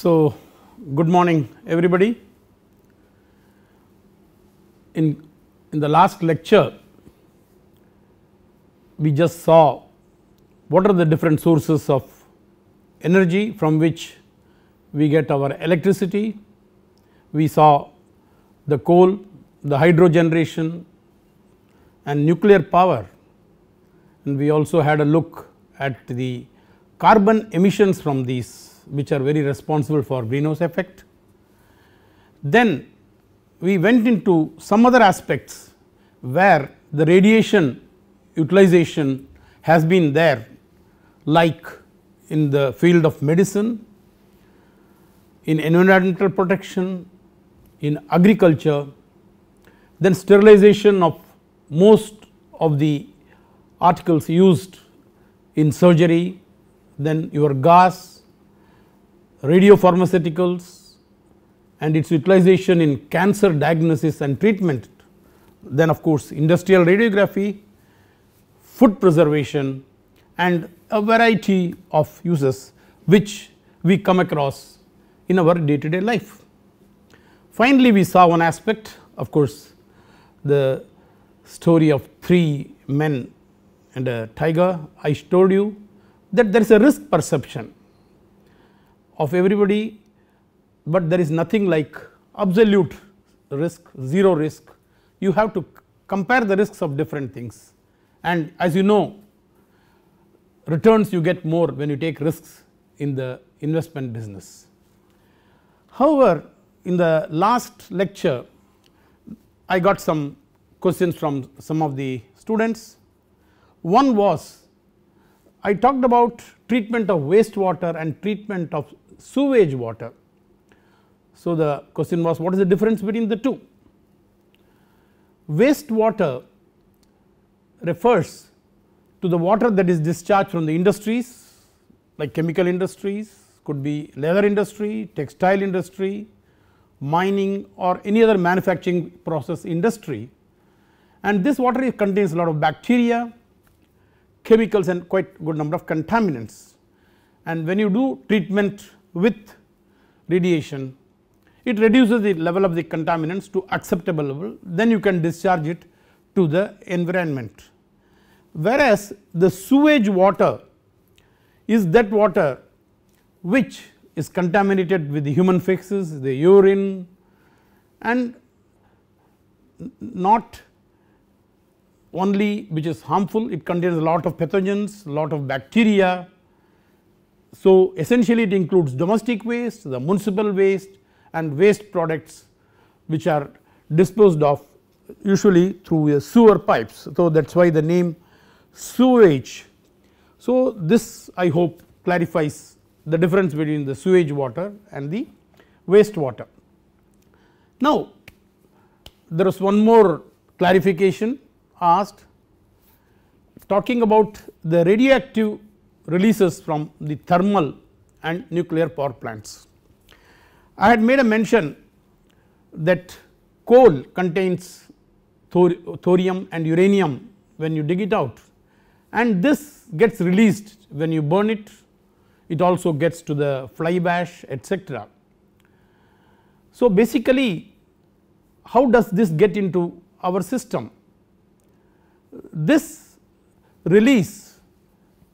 So, good morning everybody. In, in the last lecture we just saw what are the different sources of energy from which we get our electricity. We saw the coal, the hydro generation and nuclear power and we also had a look at the carbon emissions from these which are very responsible for greenhouse effect. Then we went into some other aspects where the radiation utilization has been there like in the field of medicine, in environmental protection, in agriculture, then sterilization of most of the articles used in surgery, then your gas, radiopharmaceuticals and its utilization in cancer diagnosis and treatment, then of course, industrial radiography, food preservation and a variety of uses which we come across in our day to day life. Finally, we saw one aspect of course, the story of three men and a tiger I told you that there is a risk perception of everybody, but there is nothing like absolute risk, zero risk. You have to compare the risks of different things and as you know returns you get more when you take risks in the investment business. However, in the last lecture I got some questions from some of the students. One was I talked about treatment of wastewater and treatment of sewage water. So, the question was what is the difference between the two? Wastewater refers to the water that is discharged from the industries like chemical industries, could be leather industry, textile industry, mining or any other manufacturing process industry. And this water contains a lot of bacteria, chemicals and quite good number of contaminants. And when you do treatment with radiation, it reduces the level of the contaminants to acceptable level, then you can discharge it to the environment. Whereas, the sewage water is that water which is contaminated with the human feces, the urine and not only which is harmful, it contains a lot of pathogens, lot of bacteria, so, essentially it includes domestic waste, the municipal waste and waste products which are disposed of usually through sewer pipes. So, that is why the name sewage. So, this I hope clarifies the difference between the sewage water and the waste water. Now, there is one more clarification asked talking about the radioactive releases from the thermal and nuclear power plants. I had made a mention that coal contains thor thorium and uranium when you dig it out and this gets released when you burn it, it also gets to the fly ash etc. So, basically how does this get into our system? This release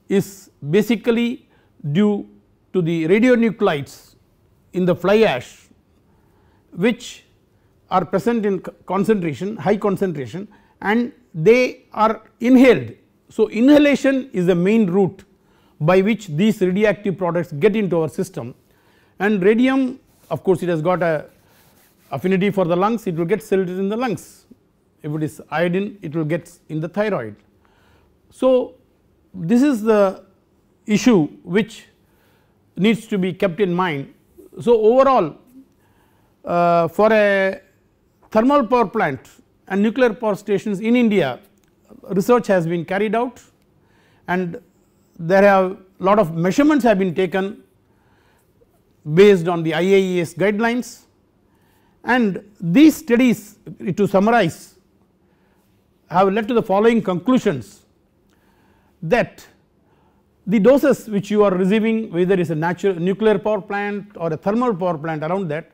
is basically due to the radionuclides in the fly ash which are present in concentration high concentration and they are inhaled. So, inhalation is the main route by which these radioactive products get into our system and radium of course it has got a affinity for the lungs it will get settled in the lungs if it is iodine it will get in the thyroid. So, this is the issue which needs to be kept in mind. So, overall uh, for a thermal power plant and nuclear power stations in India research has been carried out and there have lot of measurements have been taken based on the IAES guidelines and these studies to summarize have led to the following conclusions that the doses which you are receiving whether it is a natural nuclear power plant or a thermal power plant around that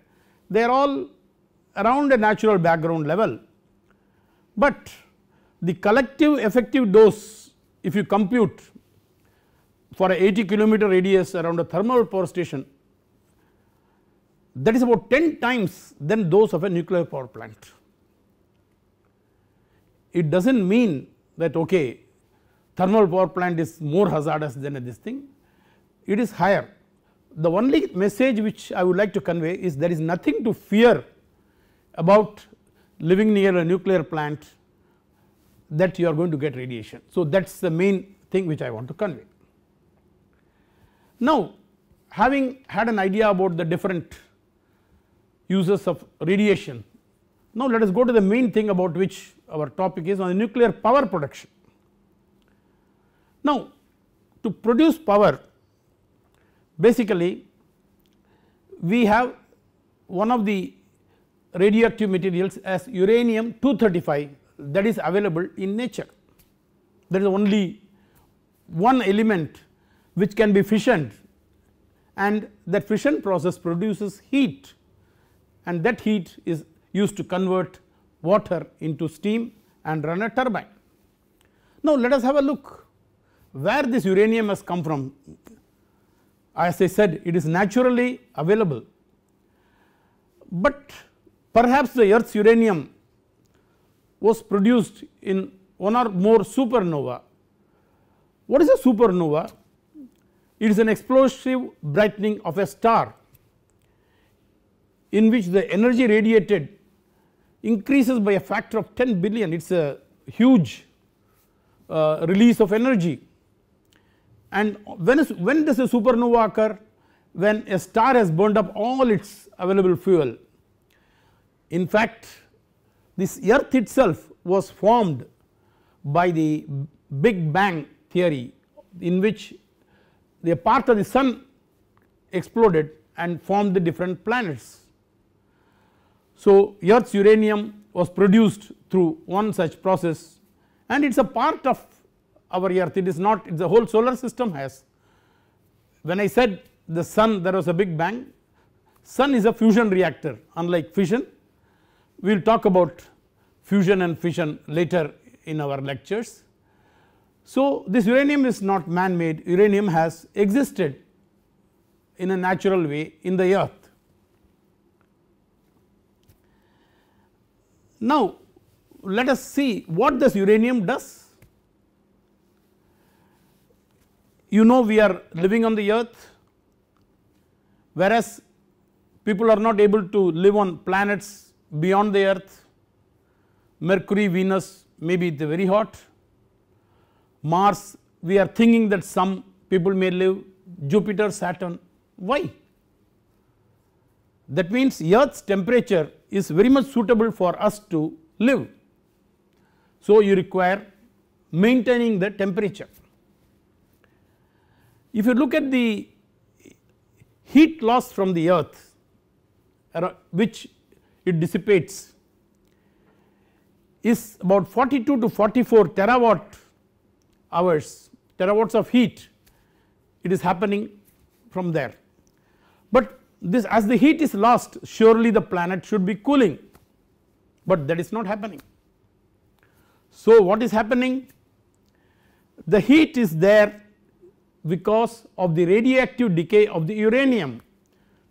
they are all around a natural background level. But the collective effective dose if you compute for a 80 kilometer radius around a thermal power station that is about 10 times than those of a nuclear power plant. It does not mean that okay thermal power plant is more hazardous than this thing, it is higher. The only message which I would like to convey is there is nothing to fear about living near a nuclear plant that you are going to get radiation. So, that is the main thing which I want to convey. Now, having had an idea about the different uses of radiation, now let us go to the main thing about which our topic is on nuclear power production. Now, to produce power basically we have one of the radioactive materials as uranium 235 that is available in nature. There is only one element which can be fissioned and that fission process produces heat and that heat is used to convert water into steam and run a turbine. Now, let us have a look where this uranium has come from as I said it is naturally available but perhaps the earth's uranium was produced in one or more supernova. What is a supernova? It is an explosive brightening of a star in which the energy radiated increases by a factor of 10 billion it is a huge uh, release of energy and when, is, when does a supernova occur? When a star has burned up all its available fuel. In fact, this earth itself was formed by the Big Bang theory in which the part of the sun exploded and formed the different planets. So, earth's uranium was produced through one such process and it is a part of our earth it is not the whole solar system has. When I said the sun there was a big bang sun is a fusion reactor unlike fission we will talk about fusion and fission later in our lectures. So, this uranium is not man made uranium has existed in a natural way in the earth. Now, let us see what this uranium does you know we are living on the earth whereas people are not able to live on planets beyond the earth. Mercury, Venus may be very hot. Mars we are thinking that some people may live Jupiter, Saturn. Why? That means earth's temperature is very much suitable for us to live. So, you require maintaining the temperature. If you look at the heat loss from the earth which it dissipates is about 42 to 44 terawatt hours terawatts of heat it is happening from there. But this as the heat is lost surely the planet should be cooling but that is not happening. So what is happening the heat is there because of the radioactive decay of the uranium,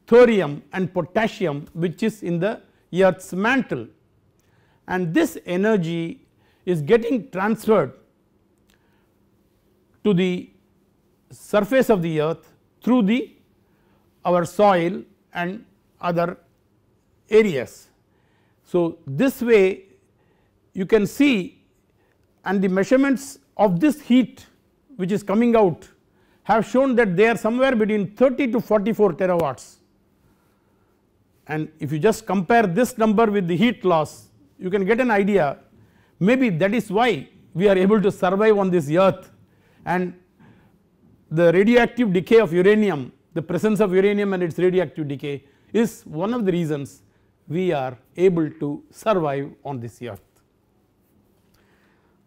thorium and potassium which is in the earth's mantle and this energy is getting transferred to the surface of the earth through the our soil and other areas. So, this way you can see and the measurements of this heat which is coming out have shown that they are somewhere between 30 to 44 terawatts and if you just compare this number with the heat loss you can get an idea maybe that is why we are able to survive on this earth and the radioactive decay of uranium the presence of uranium and its radioactive decay is one of the reasons we are able to survive on this earth.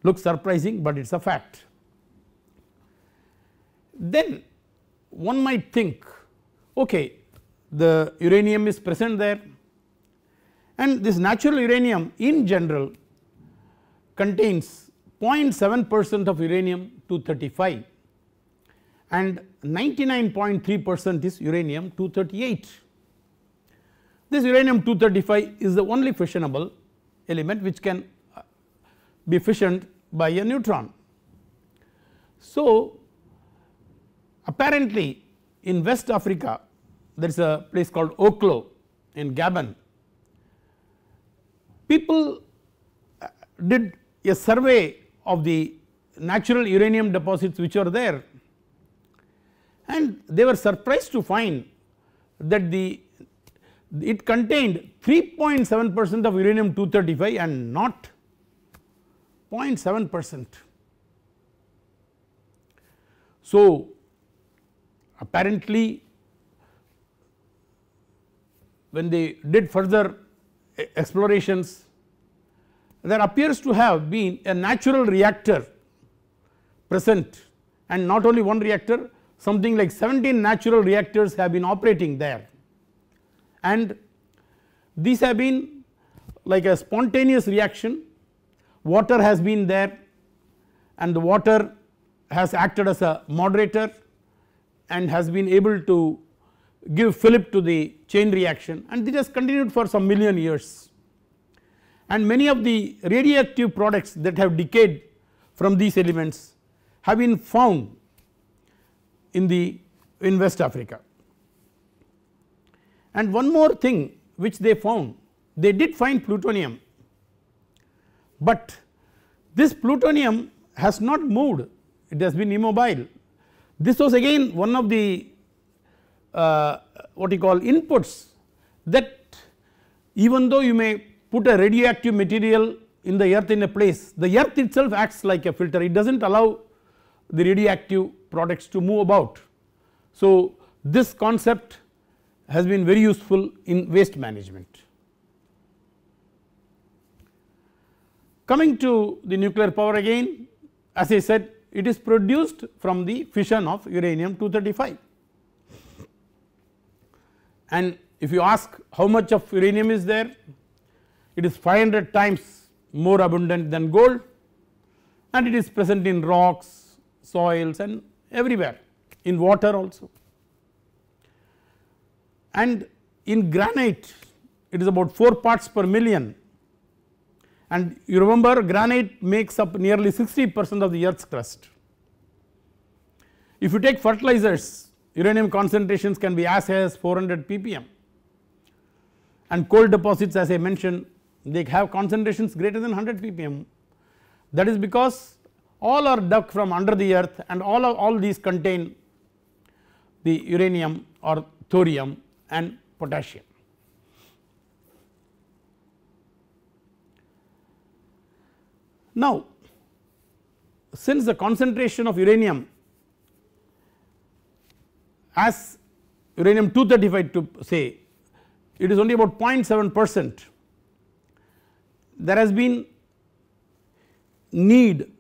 Looks surprising but it is a fact. Then one might think okay the uranium is present there and this natural uranium in general contains 0.7 percent of uranium 235 and 99.3 percent is uranium 238. This uranium 235 is the only fissionable element which can uh, be fissioned by a neutron. So, Apparently, in West Africa there is a place called Oklo in Gabon. People uh, did a survey of the natural uranium deposits which are there and they were surprised to find that the it contained 3.7 percent of uranium 235 and not 0.7 percent. So, apparently when they did further eh, explorations there appears to have been a natural reactor present and not only one reactor something like 17 natural reactors have been operating there and these have been like a spontaneous reaction water has been there and the water has acted as a moderator and has been able to give Philip to the chain reaction and this has continued for some million years. And many of the radioactive products that have decayed from these elements have been found in the in West Africa. And one more thing which they found they did find plutonium, but this plutonium has not moved it has been immobile this was again one of the uh, what you call inputs that even though you may put a radioactive material in the earth in a place the earth itself acts like a filter it does not allow the radioactive products to move about. So, this concept has been very useful in waste management. Coming to the nuclear power again as I said it is produced from the fission of uranium 235. And if you ask how much of uranium is there, it is 500 times more abundant than gold and it is present in rocks, soils and everywhere in water also. And in granite it is about 4 parts per million and you remember granite makes up nearly 60 percent of the earth's crust. If you take fertilizers uranium concentrations can be as high as 400 ppm and coal deposits as I mentioned they have concentrations greater than 100 ppm that is because all are dug from under the earth and all of, all these contain the uranium or thorium and potassium. Now, since the concentration of uranium as uranium 235 to say it is only about 0.7 percent there has been need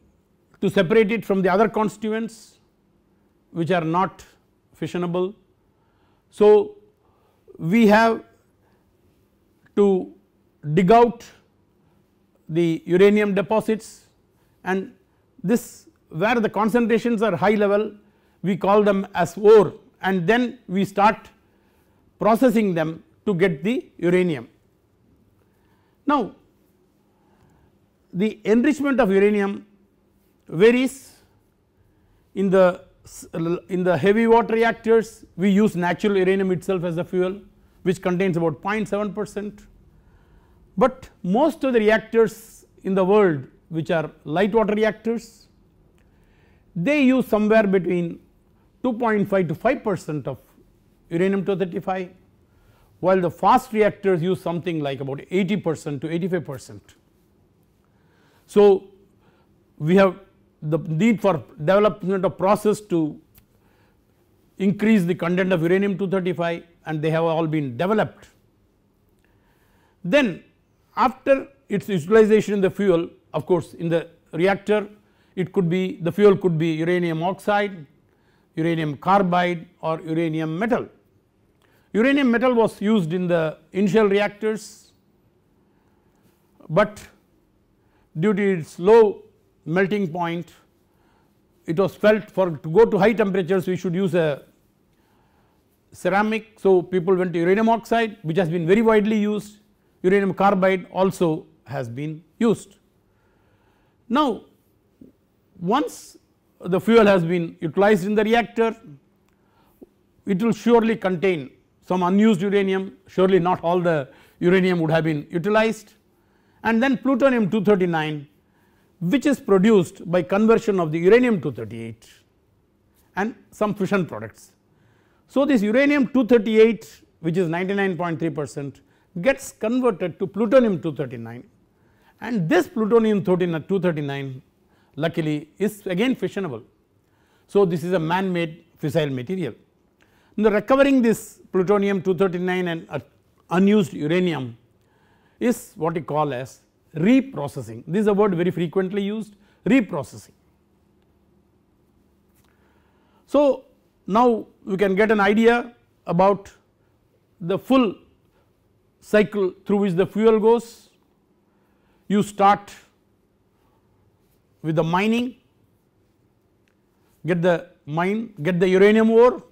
to separate it from the other constituents which are not fissionable. So, we have to dig out the uranium deposits and this where the concentrations are high level we call them as ore and then we start processing them to get the uranium. Now the enrichment of uranium varies in the in the heavy water reactors we use natural uranium itself as the fuel which contains about 0.7 percent but most of the reactors in the world which are light water reactors, they use somewhere between 2.5 to 5 percent of uranium 235 while the fast reactors use something like about 80 percent to 85 percent. So, we have the need for development of process to increase the content of uranium 235 and they have all been developed. Then after its utilization in the fuel of course in the reactor it could be the fuel could be uranium oxide, uranium carbide or uranium metal. Uranium metal was used in the initial reactors but due to its low melting point it was felt for to go to high temperatures we should use a ceramic. So, people went to uranium oxide which has been very widely used uranium carbide also has been used. Now once the fuel has been utilized in the reactor it will surely contain some unused uranium surely not all the uranium would have been utilized and then plutonium 239 which is produced by conversion of the uranium 238 and some fission products. So, this uranium 238 which is 99.3 percent gets converted to plutonium 239 and this plutonium 239 luckily is again fissionable. So, this is a man made fissile material. Now, recovering this plutonium 239 and unused uranium is what we call as reprocessing. This is a word very frequently used reprocessing. So, now we can get an idea about the full cycle through which the fuel goes. You start with the mining, get the mine, get the uranium ore,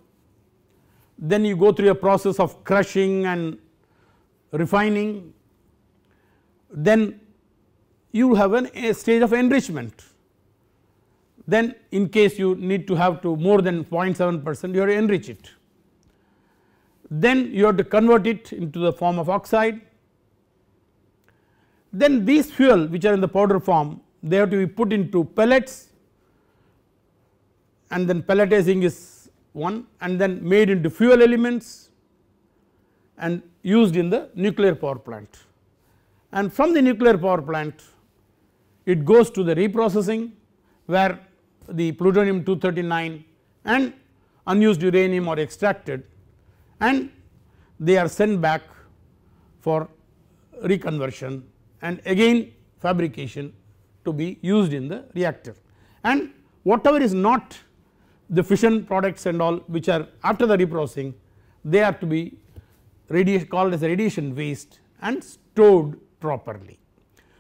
then you go through a process of crushing and refining, then you have an, a stage of enrichment. Then in case you need to have to more than 0.7 percent you have to enrich it then you have to convert it into the form of oxide. Then these fuel which are in the powder form they have to be put into pellets and then pelletizing is one and then made into fuel elements and used in the nuclear power plant. And from the nuclear power plant it goes to the reprocessing where the plutonium 239 and unused uranium are extracted and they are sent back for reconversion and again fabrication to be used in the reactor. And whatever is not the fission products and all which are after the reprocessing they are to be called as radiation waste and stored properly.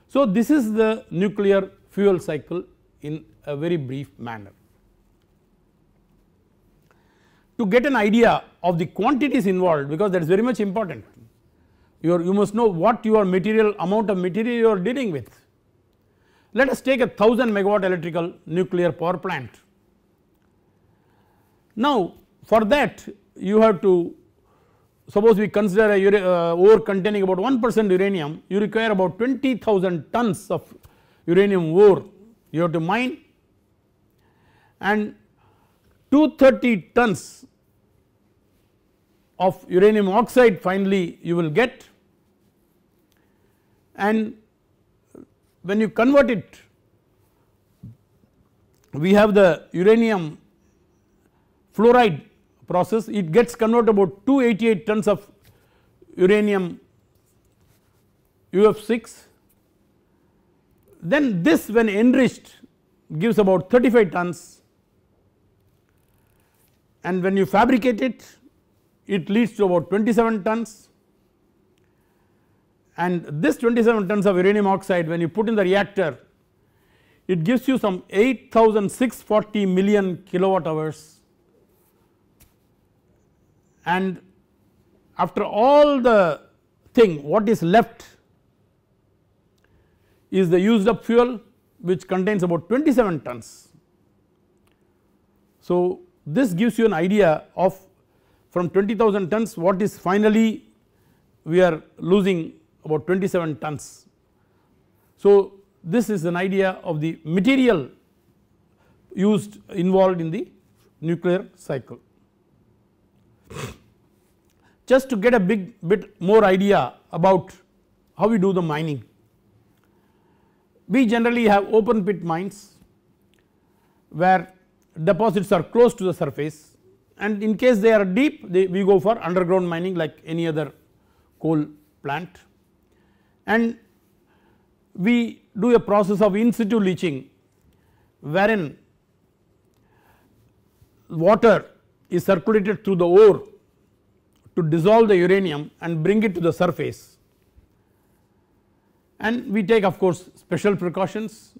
So, this is the nuclear fuel cycle in a very brief manner to get an idea of the quantities involved because that is very much important. You, are, you must know what your material amount of material you are dealing with. Let us take a 1000 megawatt electrical nuclear power plant. Now for that you have to suppose we consider a uh, ore containing about 1 percent uranium you require about 20,000 tons of uranium ore you have to mine and 230 tons of uranium oxide finally you will get and when you convert it we have the uranium fluoride process it gets converted about 288 tons of uranium UF6 then this when enriched gives about 35 tons and when you fabricate it it leads to about 27 tons and this 27 tons of uranium oxide when you put in the reactor it gives you some 8640 million kilowatt hours and after all the thing what is left is the used up fuel which contains about 27 tons. So, this gives you an idea of from 20,000 tons what is finally we are losing about 27 tons. So this is an idea of the material used involved in the nuclear cycle. Just to get a big bit more idea about how we do the mining. We generally have open pit mines where deposits are close to the surface and in case they are deep they, we go for underground mining like any other coal plant and we do a process of in situ leaching wherein water is circulated through the ore to dissolve the uranium and bring it to the surface and we take of course special precautions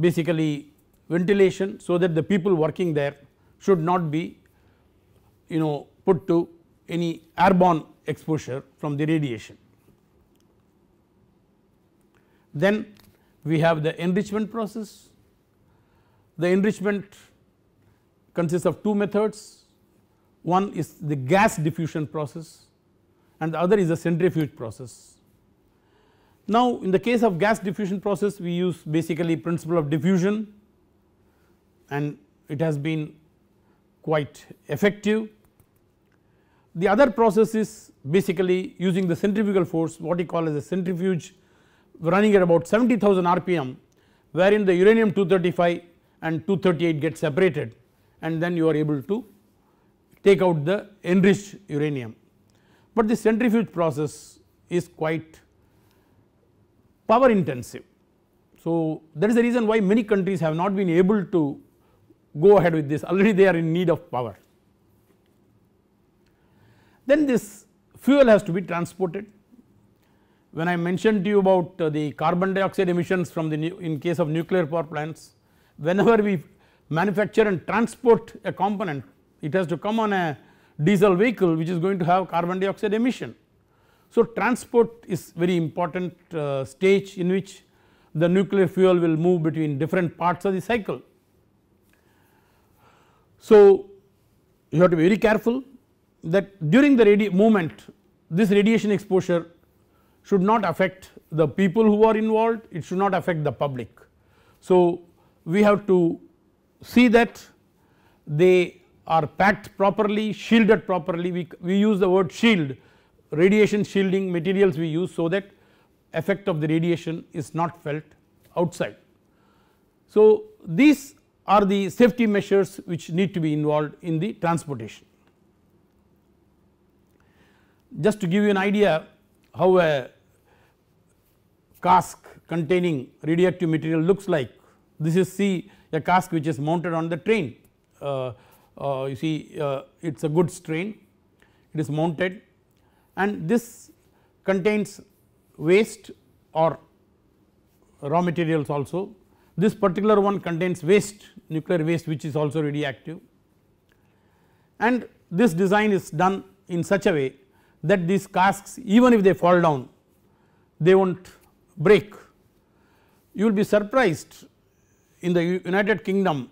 basically ventilation so that the people working there should not be you know put to any airborne exposure from the radiation. Then we have the enrichment process. The enrichment consists of two methods, one is the gas diffusion process and the other is the centrifuge process. Now in the case of gas diffusion process we use basically principle of diffusion and it has been quite effective the other process is basically using the centrifugal force what you call as a centrifuge running at about 70,000 rpm wherein the uranium 235 and 238 get separated and then you are able to take out the enriched uranium. But the centrifuge process is quite power intensive. So, that is the reason why many countries have not been able to go ahead with this already they are in need of power. Then this fuel has to be transported. When I mentioned to you about uh, the carbon dioxide emissions from the in case of nuclear power plants, whenever we manufacture and transport a component, it has to come on a diesel vehicle which is going to have carbon dioxide emission. So, transport is very important uh, stage in which the nuclear fuel will move between different parts of the cycle. So, you have to be very careful that during the movement this radiation exposure should not affect the people who are involved it should not affect the public. So, we have to see that they are packed properly shielded properly we, we use the word shield radiation shielding materials we use so that effect of the radiation is not felt outside. So, these are the safety measures which need to be involved in the transportation. Just to give you an idea how a cask containing radioactive material looks like. This is see a cask which is mounted on the train. Uh, uh, you see uh, it is a goods train, it is mounted and this contains waste or raw materials also. This particular one contains waste nuclear waste which is also radioactive and this design is done in such a way that these casks even if they fall down they will not break. You will be surprised in the United Kingdom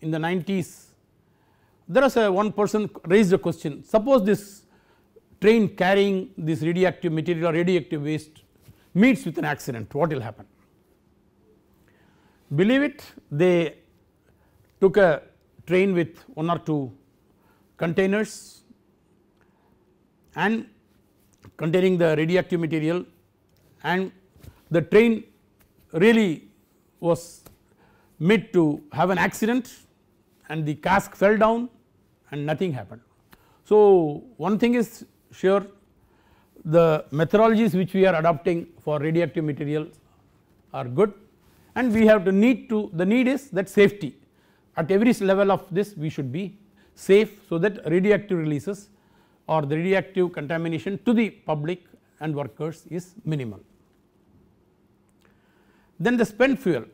in the 90s there was a one person raised a question suppose this train carrying this radioactive material or radioactive waste meets with an accident what will happen. Believe it they took a train with one or two containers and containing the radioactive material and the train really was made to have an accident and the cask fell down and nothing happened. So, one thing is sure the methodologies which we are adopting for radioactive materials are good and we have to need to the need is that safety at every level of this we should be safe so that radioactive releases or the radioactive contamination to the public and workers is minimal. Then the spent fuel,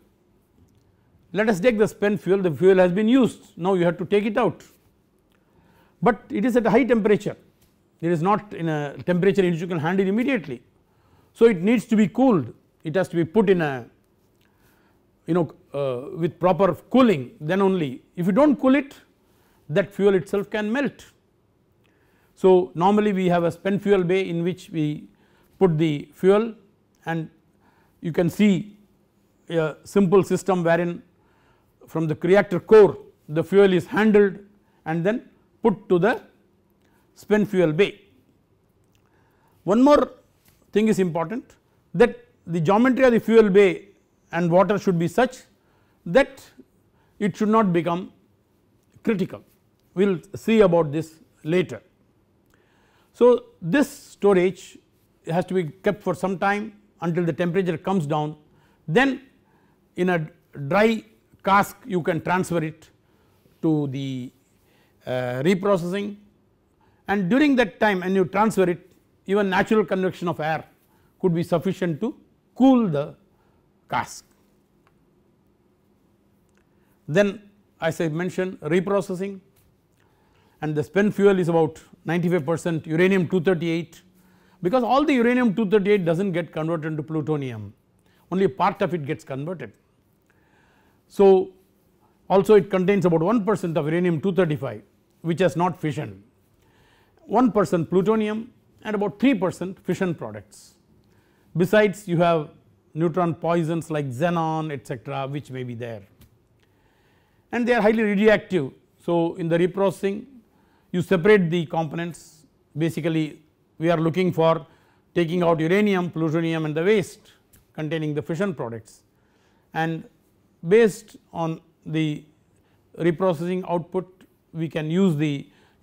let us take the spent fuel, the fuel has been used, now you have to take it out, but it is at a high temperature, it is not in a temperature which you can handle immediately. So, it needs to be cooled, it has to be put in a you know uh, with proper cooling then only if you do not cool it that fuel itself can melt so, normally we have a spent fuel bay in which we put the fuel and you can see a simple system wherein from the reactor core the fuel is handled and then put to the spent fuel bay. One more thing is important that the geometry of the fuel bay and water should be such that it should not become critical. We will see about this later. So, this storage has to be kept for some time until the temperature comes down then in a dry cask you can transfer it to the uh, reprocessing and during that time when you transfer it even natural convection of air could be sufficient to cool the cask. Then as I mentioned reprocessing and the spent fuel is about 95 percent uranium 238 because all the uranium 238 does not get converted into plutonium only part of it gets converted. So, also it contains about 1 percent of uranium 235 which has not fission 1 percent plutonium and about 3 percent fission products. Besides you have neutron poisons like xenon etc., which may be there and they are highly radioactive. So, in the reprocessing you separate the components basically we are looking for taking out uranium, plutonium and the waste containing the fission products and based on the reprocessing output we can use the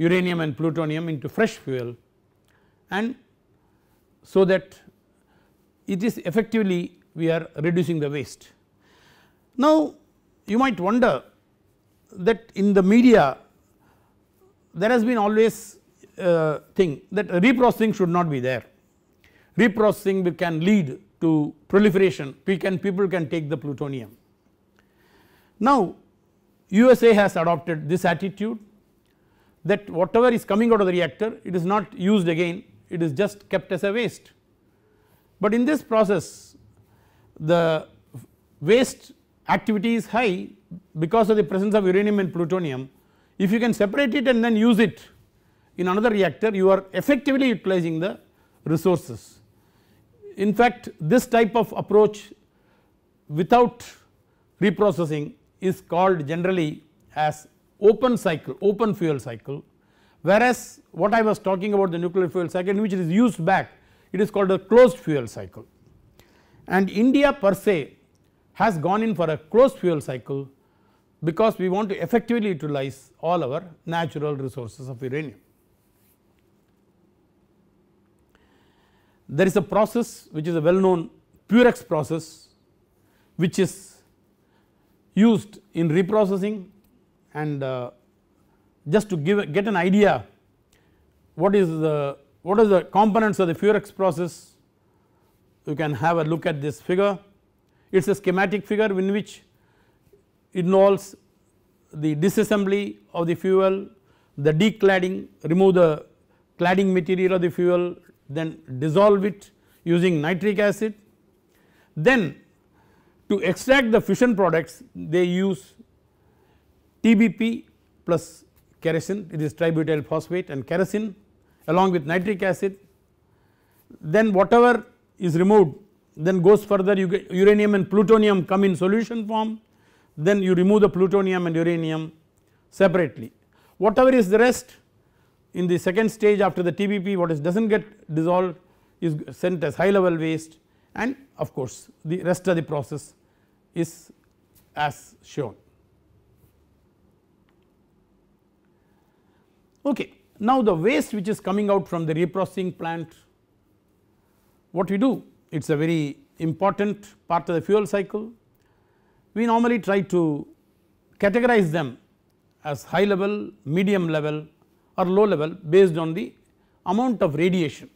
uranium and plutonium into fresh fuel and so that it is effectively we are reducing the waste. Now you might wonder that in the media there has been always uh, thing that reprocessing should not be there. Reprocessing can lead to proliferation can, people can take the plutonium. Now USA has adopted this attitude that whatever is coming out of the reactor it is not used again it is just kept as a waste. But in this process the waste activity is high because of the presence of uranium and plutonium if you can separate it and then use it in another reactor you are effectively utilizing the resources. In fact this type of approach without reprocessing is called generally as open cycle open fuel cycle whereas what I was talking about the nuclear fuel cycle which is used back it is called a closed fuel cycle and India per se has gone in for a closed fuel cycle because we want to effectively utilize all our natural resources of uranium. There is a process which is a well known Purex process which is used in reprocessing and uh, just to give get an idea what is the the components of the PUREX process you can have a look at this figure it is a schematic figure in which involves the disassembly of the fuel, the decladding, remove the cladding material of the fuel, then dissolve it using nitric acid. Then to extract the fission products they use TBP plus kerosene it is tributyl phosphate and kerosene along with nitric acid. Then whatever is removed then goes further uranium and plutonium come in solution form then you remove the plutonium and uranium separately. Whatever is the rest in the second stage after the TBP what is does not get dissolved is sent as high level waste and of course the rest of the process is as shown. Okay. Now the waste which is coming out from the reprocessing plant what we do it is a very important part of the fuel cycle we normally try to categorize them as high level, medium level or low level based on the amount of radiation.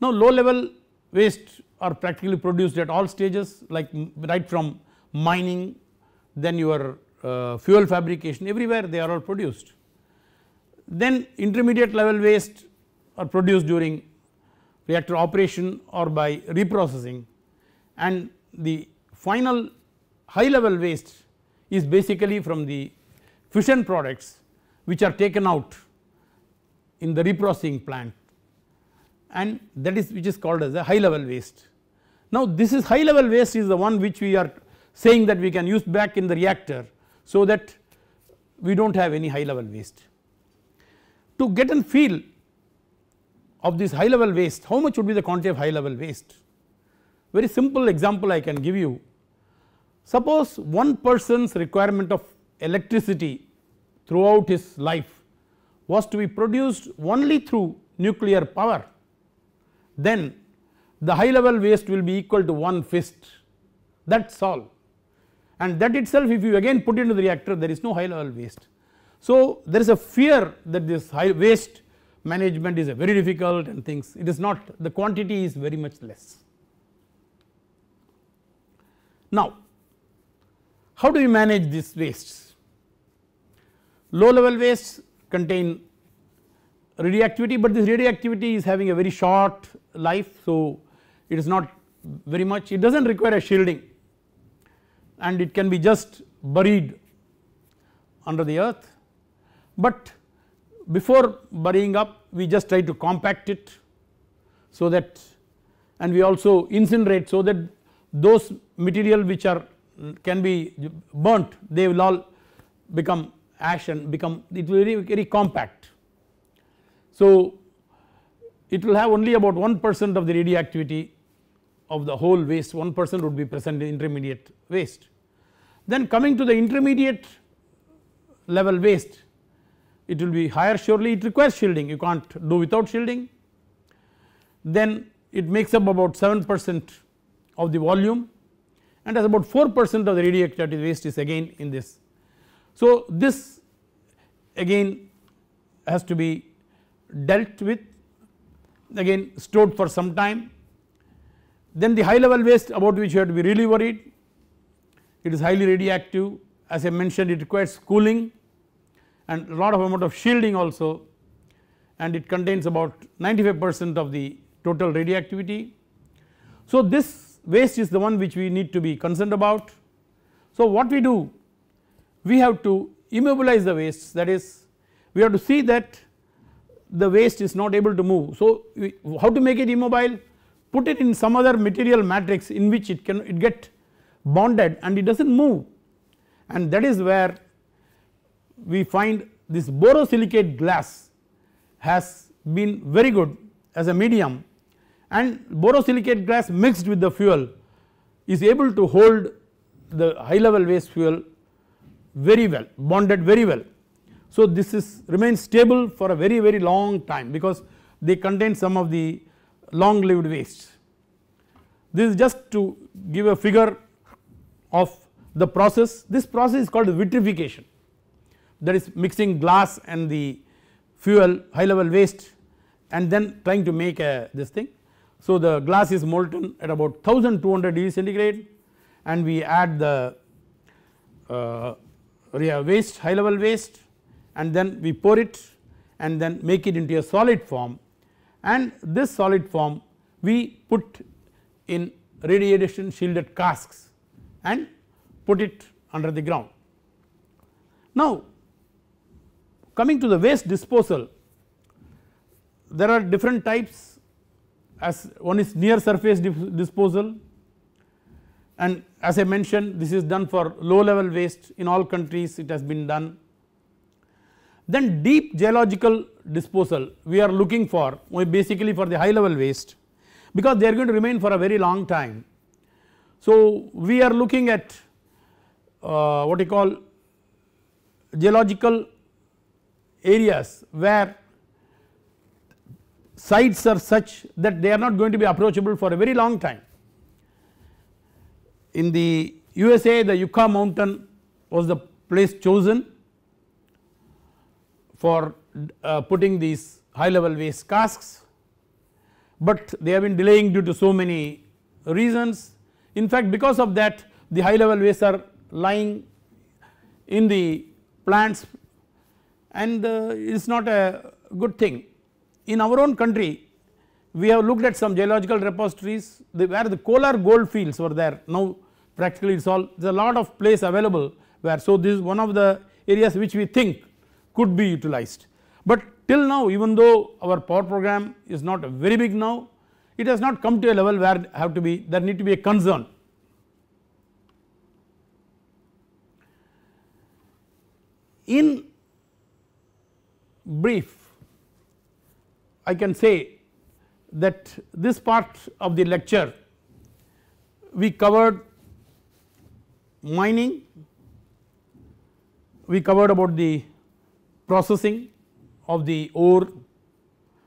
Now, low level waste are practically produced at all stages like right from mining then your uh, fuel fabrication everywhere they are all produced. Then intermediate level waste are produced during reactor operation or by reprocessing and the final high level waste is basically from the fission products which are taken out in the reprocessing plant and that is which is called as a high level waste. Now this is high level waste is the one which we are saying that we can use back in the reactor so that we do not have any high level waste. To get a feel of this high level waste how much would be the quantity of high level waste very simple example I can give you Suppose one person's requirement of electricity throughout his life was to be produced only through nuclear power, then the high level waste will be equal to one fist that is all and that itself if you again put into the reactor there is no high level waste. So, there is a fear that this high waste management is very difficult and things it is not the quantity is very much less. Now, how do you manage these wastes? Low level wastes contain radioactivity, but this radioactivity is having a very short life. So, it is not very much it does not require a shielding and it can be just buried under the earth. But before burying up we just try to compact it so that and we also incinerate so that those material which are can be burnt they will all become ash and become it will be very compact. So it will have only about 1 percent of the radioactivity of the whole waste 1 percent would be present in intermediate waste. Then coming to the intermediate level waste it will be higher surely it requires shielding you can't do without shielding. Then it makes up about 7 percent of the volume and as about 4 percent of the radioactive waste is again in this. So, this again has to be dealt with again stored for some time. Then the high level waste about which you have to be really worried, it is highly radioactive as I mentioned it requires cooling and a lot of amount of shielding also and it contains about 95 percent of the total radioactivity. So, this waste is the one which we need to be concerned about. So, what we do we have to immobilize the waste that is we have to see that the waste is not able to move. So, we, how to make it immobile put it in some other material matrix in which it can it get bonded and it does not move and that is where we find this borosilicate glass has been very good as a medium and borosilicate glass mixed with the fuel is able to hold the high level waste fuel very well bonded very well. So, this is remains stable for a very very long time because they contain some of the long lived waste. This is just to give a figure of the process this process is called vitrification that is mixing glass and the fuel high level waste and then trying to make a uh, this thing so, the glass is molten at about 1200 degrees centigrade and we add the uh, waste high level waste and then we pour it and then make it into a solid form and this solid form we put in radiation shielded casks and put it under the ground. Now coming to the waste disposal there are different types as one is near surface disposal and as I mentioned this is done for low level waste in all countries it has been done. Then deep geological disposal we are looking for basically for the high level waste because they are going to remain for a very long time. So we are looking at uh, what you call geological areas where sites are such that they are not going to be approachable for a very long time. In the USA the Yucca mountain was the place chosen for uh, putting these high level waste casks, but they have been delaying due to so many reasons. In fact because of that the high level wastes are lying in the plants and uh, it is not a good thing in our own country we have looked at some geological repositories the, where the Kolar gold fields were there now practically it is all there is a lot of place available where so this is one of the areas which we think could be utilized. But till now even though our power program is not very big now it has not come to a level where have to be there need to be a concern. In brief I can say that this part of the lecture we covered mining, we covered about the processing of the ore,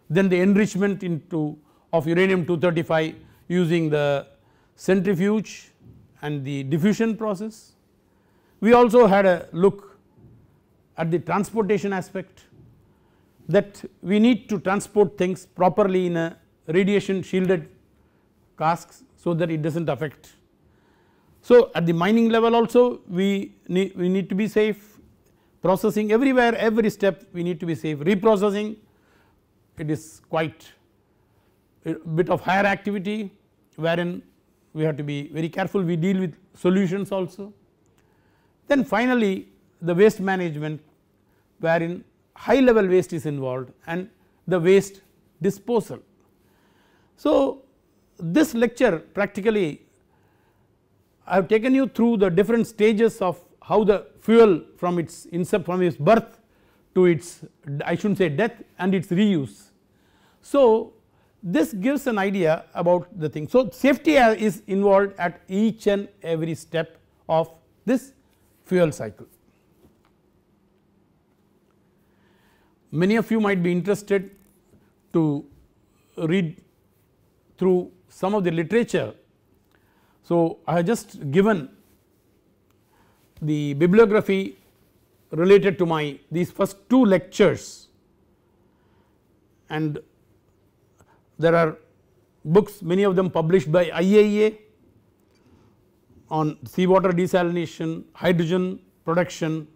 then the enrichment into of uranium 235 using the centrifuge and the diffusion process. We also had a look at the transportation aspect that we need to transport things properly in a radiation shielded casks so that it does not affect. So at the mining level also we need, we need to be safe processing everywhere every step we need to be safe reprocessing it is quite a bit of higher activity wherein we have to be very careful we deal with solutions also. Then finally the waste management wherein high level waste is involved and the waste disposal. So, this lecture practically I have taken you through the different stages of how the fuel from its incept from its birth to its I should not say death and its reuse. So, this gives an idea about the thing. So, safety uh, is involved at each and every step of this fuel cycle. many of you might be interested to read through some of the literature. So, I have just given the bibliography related to my these first two lectures and there are books many of them published by IAEA on seawater desalination, hydrogen production,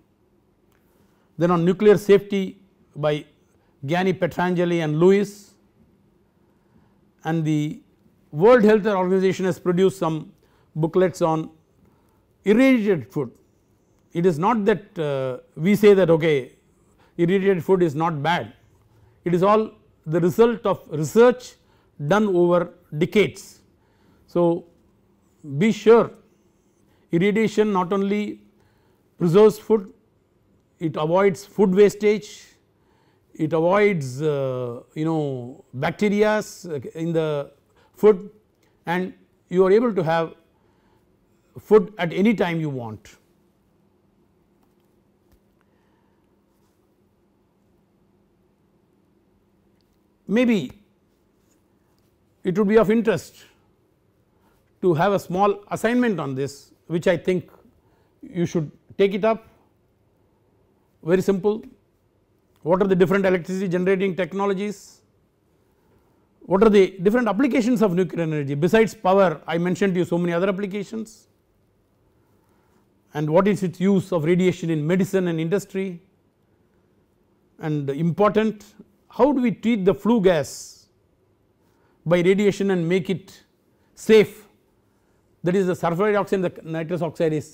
then on nuclear safety by Gianni Petrangeli and Lewis and the World Health Organization has produced some booklets on irradiated food. It is not that uh, we say that okay irradiated food is not bad, it is all the result of research done over decades. So, be sure irradiation not only preserves food, it avoids food wastage, it avoids uh, you know bacteria uh, in the food and you are able to have food at any time you want. Maybe it would be of interest to have a small assignment on this which I think you should take it up very simple what are the different electricity generating technologies, what are the different applications of nuclear energy besides power I mentioned to you so many other applications and what is its use of radiation in medicine and industry and important how do we treat the flue gas by radiation and make it safe that is the sulfur dioxide the nitrous oxide is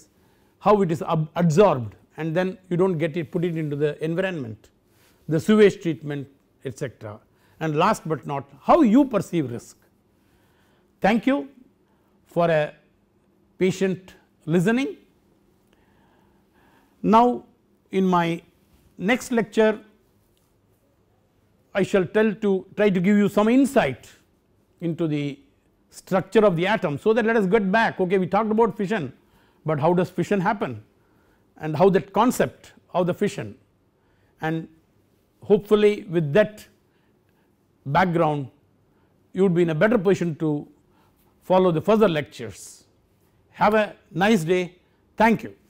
how it is absorbed and then you do not get it put it into the environment the sewage treatment etc. And last but not how you perceive risk. Thank you for a patient listening. Now in my next lecture I shall tell to try to give you some insight into the structure of the atom. So that let us get back okay we talked about fission but how does fission happen and how that concept of the fission and hopefully with that background you would be in a better position to follow the further lectures. Have a nice day. Thank you.